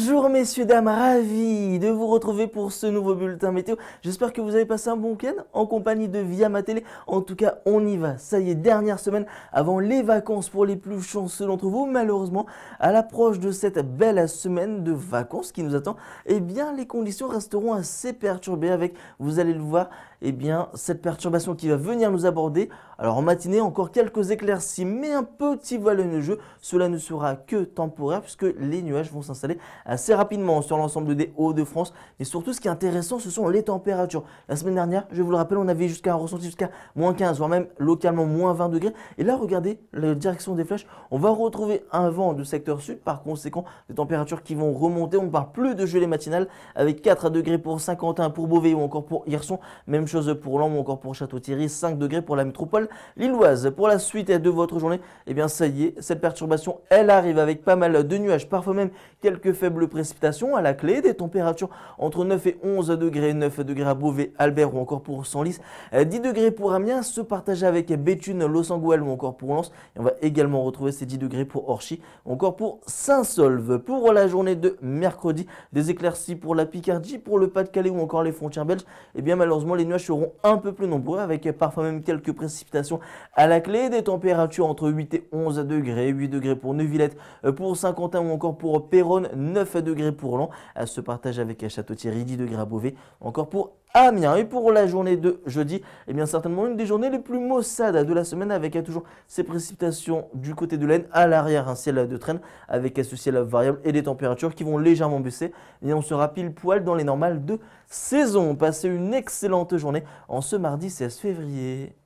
Bonjour messieurs, dames, ravi de vous retrouver pour ce nouveau bulletin météo. J'espère que vous avez passé un bon week-end en compagnie de Via Ma Télé. En tout cas, on y va. Ça y est, dernière semaine avant les vacances pour les plus chanceux d'entre vous. Malheureusement, à l'approche de cette belle semaine de vacances qui nous attend, eh bien, les conditions resteront assez perturbées avec, vous allez le voir, eh bien, cette perturbation qui va venir nous aborder. Alors en matinée, encore quelques éclaircies, mais un petit voile jeu. Cela ne sera que temporaire puisque les nuages vont s'installer assez rapidement sur l'ensemble des Hauts-de-France. Et surtout, ce qui est intéressant, ce sont les températures. La semaine dernière, je vous le rappelle, on avait jusqu'à ressenti jusqu'à moins 15, voire même localement moins 20 degrés. Et là, regardez la direction des flèches. On va retrouver un vent du secteur sud. Par conséquent, des températures qui vont remonter. On ne parle plus de gelée matinale avec 4 degrés pour Saint-Quentin, pour Beauvais ou encore pour Hirson. Même chose pour Lens ou encore pour Château-Thierry. 5 degrés pour la métropole lilloise. Pour la suite de votre journée, eh bien, ça y est, cette perturbation, elle arrive avec pas mal de nuages, parfois même quelques faibles précipitations à la clé, des températures entre 9 et 11 degrés, 9 degrés à Beauvais, Albert ou encore pour Senlis, 10 euh, degrés pour Amiens, se partager avec Béthune, Anguels ou encore pour Lens. Et on va également retrouver ces 10 degrés pour Orchy, encore pour Saint-Solve. Pour la journée de mercredi, des éclaircies pour la Picardie, pour le Pas-de-Calais ou encore les frontières belges. Et eh bien malheureusement, les nuages seront un peu plus nombreux avec parfois même quelques précipitations à la clé, des températures entre 8 et 11 degrés, 8 degrés pour Neuvillette, euh, pour Saint-Quentin ou encore pour Péronne, 9 degrés pour Lens. Se partage avec Château-Thierry, 10 degrés à Beauvais, encore pour Amiens. Et pour la journée de jeudi, eh bien certainement une des journées les plus maussades de la semaine avec toujours ces précipitations du côté de l'Aisne à l'arrière, un ciel de traîne avec ce ciel variable et des températures qui vont légèrement baisser. Et on sera pile poil dans les normales de saison. Passez une excellente journée en ce mardi 16 février.